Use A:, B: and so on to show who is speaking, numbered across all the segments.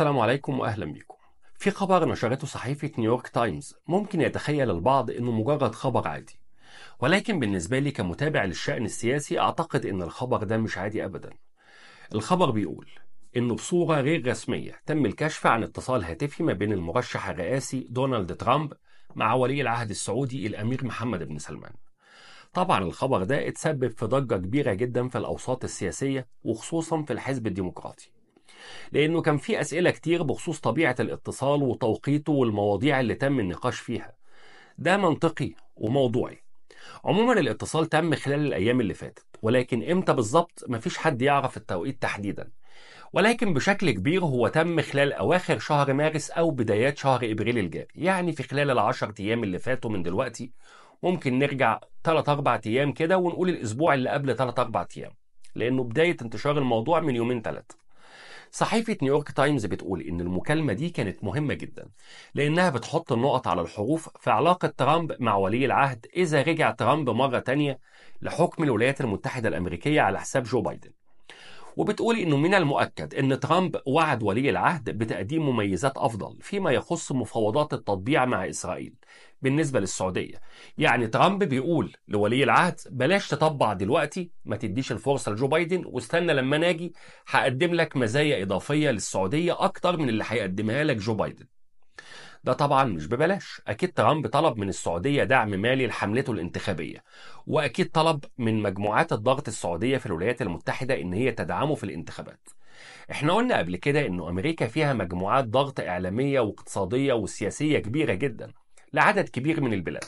A: السلام عليكم واهلا بكم. في خبر نشرته صحيفة نيويورك تايمز ممكن يتخيل البعض انه مجرد خبر عادي. ولكن بالنسبة لي كمتابع للشأن السياسي اعتقد ان الخبر ده مش عادي ابدا. الخبر بيقول انه بصورة غير رسمية تم الكشف عن اتصال هاتفي ما بين المرشح الرئاسي دونالد ترامب مع ولي العهد السعودي الامير محمد بن سلمان. طبعا الخبر ده اتسبب في ضجة كبيرة جدا في الاوساط السياسية وخصوصا في الحزب الديمقراطي. لأنه كان في أسئلة كتير بخصوص طبيعة الاتصال وتوقيته والمواضيع اللي تم النقاش فيها ده منطقي وموضوعي عموما الاتصال تم خلال الأيام اللي فاتت ولكن إمتى بالظبط مفيش حد يعرف التوقيت تحديدا ولكن بشكل كبير هو تم خلال أواخر شهر مارس أو بدايات شهر إبريل الجاري يعني في خلال العشر أيام اللي فاتوا من دلوقتي ممكن نرجع 3 4 أيام كده ونقول الأسبوع اللي قبل 3 4 أيام لأنه بداية انتشار الموضوع من يومين ثلاثة صحيفة نيويورك تايمز بتقول إن المكالمة دي كانت مهمة جدا لأنها بتحط النقط على الحروف في علاقة ترامب مع ولي العهد إذا رجع ترامب مرة تانية لحكم الولايات المتحدة الأمريكية على حساب جو بايدن وبتقول إنه من المؤكد إن ترامب وعد ولي العهد بتقديم مميزات أفضل فيما يخص مفاوضات التطبيع مع إسرائيل بالنسبة للسعودية يعني ترامب بيقول لولي العهد بلاش تطبع دلوقتي ما تديش الفرصة لجو بايدن واستنى لما ناجي هقدم لك مزايا إضافية للسعودية أكتر من اللي هيقدمها لك جو بايدن ده طبعا مش ببلاش اكيد ترامب طلب من السعوديه دعم مالي لحملته الانتخابيه واكيد طلب من مجموعات الضغط السعوديه في الولايات المتحده ان هي تدعمه في الانتخابات احنا قلنا قبل كده انه امريكا فيها مجموعات ضغط اعلاميه واقتصاديه وسياسيه كبيره جدا لعدد كبير من البلاد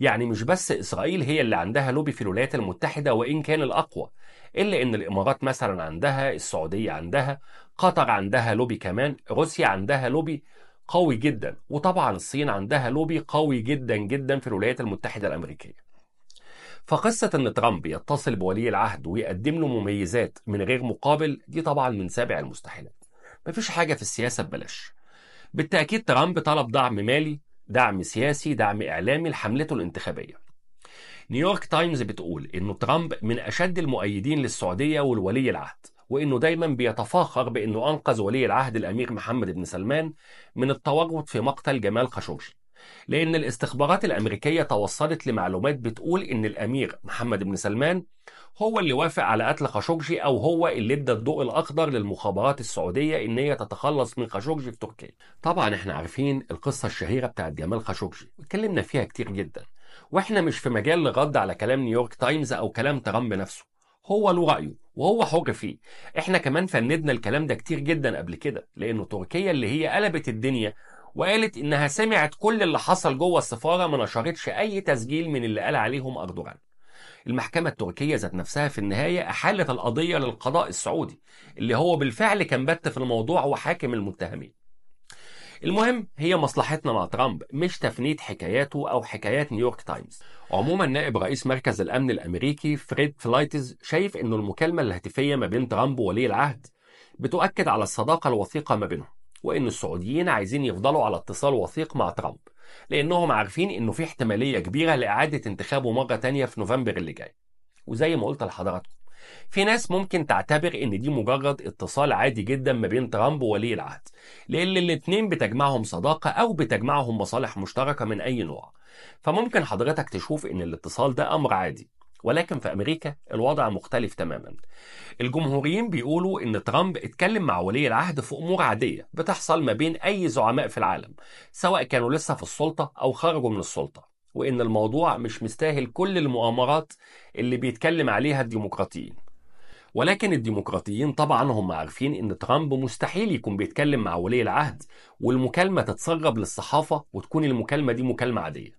A: يعني مش بس إسرائيل هي اللي عندها لوبي في الولايات المتحدة وإن كان الأقوى إلا إن الإمارات مثلا عندها السعودية عندها قطر عندها لوبي كمان روسيا عندها لوبي قوي جدا وطبعا الصين عندها لوبي قوي جدا جدا في الولايات المتحدة الأمريكية فقصة أن ترامب يتصل بولي العهد ويقدم له مميزات من غير مقابل دي طبعا من سابع المستحيلات مفيش حاجة في السياسة ببلاش بالتأكيد ترامب طلب دعم مالي دعم سياسي دعم إعلامي لحملته الانتخابية نيويورك تايمز بتقول إنه ترامب من أشد المؤيدين للسعودية والولي العهد وإنه دايما بيتفاخر بإنه أنقذ ولي العهد الأمير محمد بن سلمان من التورط في مقتل جمال خاشقجي لأن الاستخبارات الأمريكية توصلت لمعلومات بتقول إن الأمير محمد بن سلمان هو اللي وافق على قتل خاشقجي أو هو اللي ادى الضوء الأخضر للمخابرات السعودية إن هي تتخلص من خاشقجي في تركيا. طبعا إحنا عارفين القصة الشهيرة بتاعت جمال خاشقجي واتكلمنا فيها كتير جدا وإحنا مش في مجال الرد على كلام نيويورك تايمز أو كلام ترامب نفسه. هو له رأيه وهو حر فيه احنا كمان فندنا الكلام ده كتير جدا قبل كده لانه تركيا اللي هي قلبت الدنيا وقالت إنها سمعت كل اللي حصل جوه السفارة ما نشرتش أي تسجيل من اللي قال عليهم أردوغان المحكمة التركية ذات نفسها في النهاية أحالت القضية للقضاء السعودي اللي هو بالفعل كان بت في الموضوع وحاكم المتهمين المهم هي مصلحتنا مع ترامب مش تفنيد حكاياته او حكايات نيويورك تايمز عموما نائب رئيس مركز الامن الامريكي فريد فلايتز شايف انه المكالمه الهاتفيه ما بين ترامب وولي العهد بتؤكد على الصداقه الوثيقه ما بينهم وان السعوديين عايزين يفضلوا على اتصال وثيق مع ترامب لانهم عارفين انه في احتماليه كبيره لاعاده انتخابه مره تانية في نوفمبر اللي جاي وزي ما قلت لحضراتكم في ناس ممكن تعتبر ان دي مجرد اتصال عادي جدا ما بين ترامب وولي العهد لان الاتنين بتجمعهم صداقه او بتجمعهم مصالح مشتركه من اي نوع فممكن حضرتك تشوف ان الاتصال ده امر عادي ولكن في أمريكا الوضع مختلف تماما الجمهوريين بيقولوا إن ترامب اتكلم مع ولي العهد في أمور عادية بتحصل ما بين أي زعماء في العالم سواء كانوا لسه في السلطة أو خرجوا من السلطة وإن الموضوع مش مستاهل كل المؤامرات اللي بيتكلم عليها الديمقراطيين ولكن الديمقراطيين طبعا هم عارفين ان ترامب مستحيل يكون بيتكلم مع ولي العهد والمكالمه تتسرب للصحافه وتكون المكالمه دي مكالمه عاديه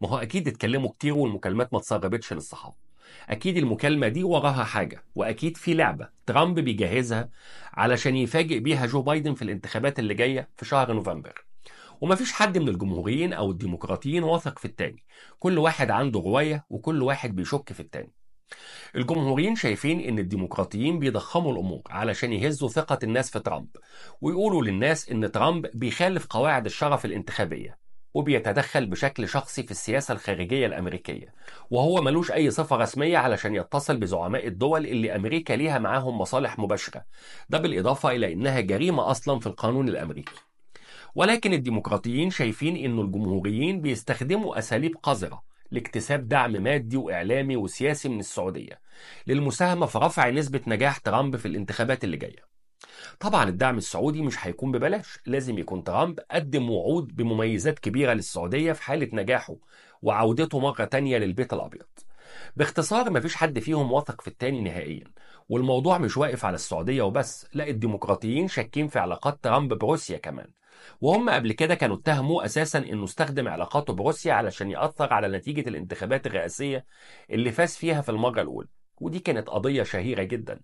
A: ما هو اكيد اتكلموا كتير والمكالمات ما تسربتش للصحافه اكيد المكالمه دي وراها حاجه واكيد في لعبه ترامب بيجهزها علشان يفاجئ بيها جو بايدن في الانتخابات اللي جايه في شهر نوفمبر ومفيش حد من الجمهوريين او الديمقراطيين واثق في التاني كل واحد عنده غوايه وكل واحد بيشك في التاني الجمهوريين شايفين ان الديمقراطيين بيضخموا الامور علشان يهزوا ثقه الناس في ترامب ويقولوا للناس ان ترامب بيخالف قواعد الشرف الانتخابيه وبيتدخل بشكل شخصي في السياسة الخارجية الأمريكية وهو ملوش أي صفة رسمية علشان يتصل بزعماء الدول اللي أمريكا ليها معاهم مصالح مباشرة ده بالإضافة إلى إنها جريمة أصلا في القانون الأمريكي ولكن الديمقراطيين شايفين إنه الجمهوريين بيستخدموا أساليب قذرة لاكتساب دعم مادي وإعلامي وسياسي من السعودية للمساهمة في رفع نسبة نجاح ترامب في الانتخابات اللي جاية طبعا الدعم السعودي مش هيكون ببلاش لازم يكون ترامب قدم وعود بمميزات كبيرة للسعودية في حالة نجاحه وعودته مرة تانية للبيت الأبيض باختصار مفيش حد فيهم واثق في التاني نهائيا والموضوع مش واقف على السعودية وبس لا الديمقراطيين شاكين في علاقات ترامب بروسيا كمان وهم قبل كده كانوا اتهموا اساسا انه استخدم علاقاته بروسيا علشان ياثر على نتيجه الانتخابات الرئاسيه اللي فاز فيها في المره الاولى ودي كانت قضية شهيرة جدا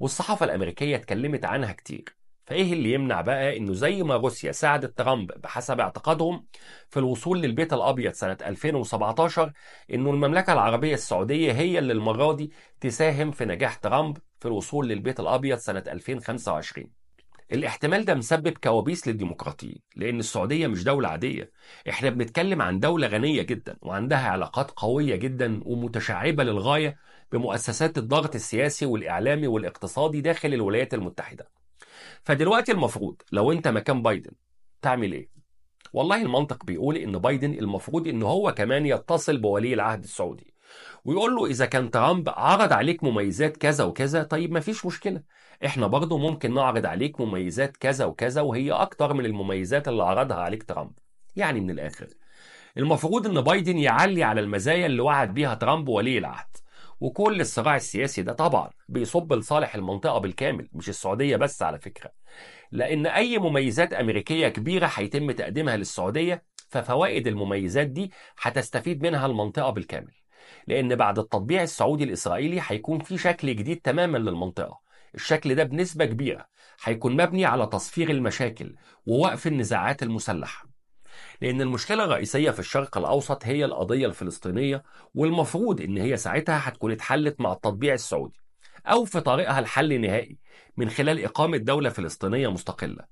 A: والصحافة الأمريكية اتكلمت عنها كتير فإيه اللي يمنع بقى إنه زي ما روسيا ساعدت ترامب بحسب اعتقادهم في الوصول للبيت الأبيض سنة 2017 إنه المملكة العربية السعودية هي اللي المرة دي تساهم في نجاح ترامب في الوصول للبيت الأبيض سنة 2025 الاحتمال ده مسبب كوابيس للديمقراطيين لأن السعودية مش دولة عادية احنا بنتكلم عن دولة غنية جدا وعندها علاقات قوية جدا ومتشعبة للغاية بمؤسسات الضغط السياسي والإعلامي والاقتصادي داخل الولايات المتحدة فدلوقتي المفروض لو انت مكان بايدن تعمل ايه والله المنطق بيقول ان بايدن المفروض ان هو كمان يتصل بولي العهد السعودي ويقول له اذا كان ترامب عرض عليك مميزات كذا وكذا طيب ما فيش مشكله احنا برضه ممكن نعرض عليك مميزات كذا وكذا وهي اكتر من المميزات اللي عرضها عليك ترامب يعني من الاخر المفروض ان بايدن يعلي على المزايا اللي وعد بيها ترامب ولي العهد وكل الصراع السياسي ده طبعا بيصب لصالح المنطقة بالكامل مش السعودية بس على فكرة لأن أي مميزات أمريكية كبيرة هيتم تقديمها للسعودية ففوائد المميزات دي هتستفيد منها المنطقة بالكامل لأن بعد التطبيع السعودي الإسرائيلي هيكون في شكل جديد تماما للمنطقة الشكل ده بنسبة كبيرة هيكون مبني على تصفير المشاكل ووقف النزاعات المسلحة لأن المشكلة الرئيسية في الشرق الأوسط هي القضية الفلسطينية والمفروض إن هي ساعتها هتكون اتحلت مع التطبيع السعودي أو في طريقها الحل نهائي من خلال إقامة دولة فلسطينية مستقلة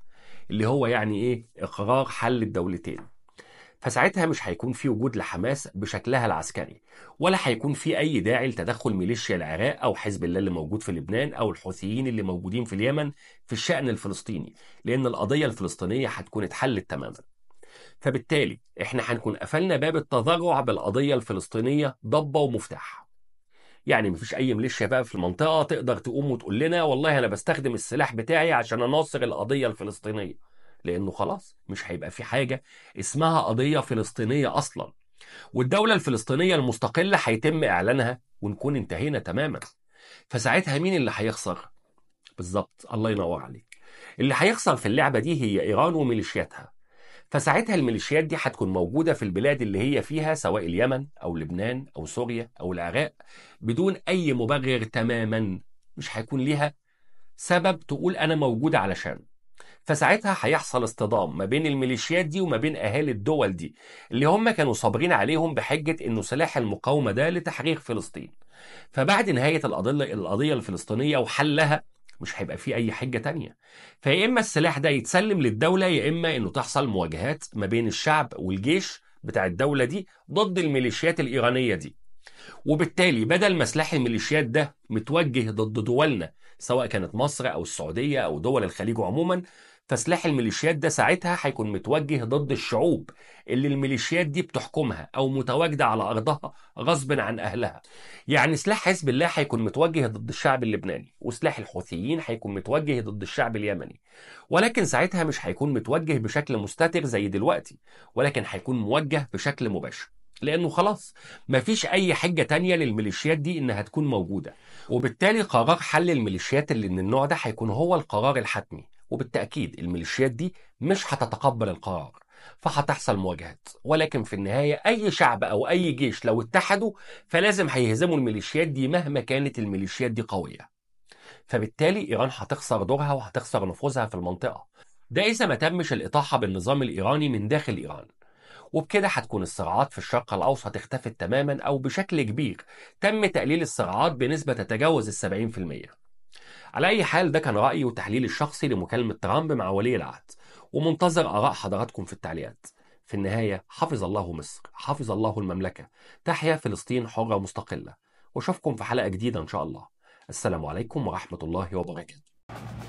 A: اللي هو يعني إيه إقرار حل الدولتين فساعتها مش هيكون في وجود لحماس بشكلها العسكري ولا هيكون في اي داعي لتدخل ميليشيا العراق او حزب الله اللي موجود في لبنان او الحوثيين اللي موجودين في اليمن في الشأن الفلسطيني لان القضية الفلسطينية هتكون اتحلت تماما فبالتالي احنا هنكون قفلنا باب التذرع بالقضية الفلسطينية ضبة ومفتاح يعني مفيش اي ميليشيا بقى في المنطقه تقدر تقوم وتقول لنا والله انا بستخدم السلاح بتاعي عشان اناصر القضيه الفلسطينيه لانه خلاص مش هيبقى في حاجه اسمها قضيه فلسطينيه اصلا والدوله الفلسطينيه المستقله هيتم اعلانها ونكون انتهينا تماما فساعتها مين اللي هيخسر بالظبط الله ينور عليك اللي هيخسر في اللعبه دي هي ايران وميليشياتها فساعتها الميليشيات دي هتكون موجوده في البلاد اللي هي فيها سواء اليمن او لبنان او سوريا او العراق بدون اي مبرر تماما مش هيكون ليها سبب تقول انا موجوده علشان فساعتها هيحصل اصطدام ما بين الميليشيات دي وما بين اهالي الدول دي اللي هم كانوا صابرين عليهم بحجه انه سلاح المقاومه ده لتحرير فلسطين فبعد نهايه الأضلة القضيه الفلسطينيه وحلها مش هيبقى في اي حجه تانية فيا اما السلاح ده يتسلم للدوله يا اما انه تحصل مواجهات ما بين الشعب والجيش بتاع الدوله دي ضد الميليشيات الايرانيه دي وبالتالي بدل ما سلاح الميليشيات ده متوجه ضد دولنا سواء كانت مصر او السعوديه او دول الخليج عموما فسلاح الميليشيات ده ساعتها هيكون متوجه ضد الشعوب اللي الميليشيات دي بتحكمها او متواجده على ارضها غصب عن اهلها. يعني سلاح حزب الله هيكون متوجه ضد الشعب اللبناني وسلاح الحوثيين هيكون متوجه ضد الشعب اليمني. ولكن ساعتها مش هيكون متوجه بشكل مستتر زي دلوقتي ولكن هيكون موجه بشكل مباشر. لانه خلاص مفيش اي حجه تانية للميليشيات دي انها تكون موجوده وبالتالي قرار حل الميليشيات اللي من النوع ده هيكون هو القرار الحتمي وبالتأكيد الميليشيات دي مش هتتقبل القرار فهتحصل مواجهات ولكن في النهاية أي شعب أو أي جيش لو اتحدوا فلازم هيهزموا الميليشيات دي مهما كانت الميليشيات دي قوية فبالتالي إيران هتخسر دورها وهتخسر نفوذها في المنطقة ده إذا ما تمش الإطاحة بالنظام الإيراني من داخل إيران وبكده هتكون الصراعات في الشرق الأوسط اختفت تماما أو بشكل كبير تم تقليل الصراعات بنسبة تتجاوز السبعين في المية على أي حال ده كان رأيي وتحليلي الشخصي لمكالمة ترامب مع ولي العهد ومنتظر آراء حضراتكم في التعليقات في النهاية حفظ الله مصر حفظ الله المملكة تحيا فلسطين حرة مستقلة وأشوفكم في حلقة جديدة إن شاء الله السلام عليكم ورحمة الله وبركاته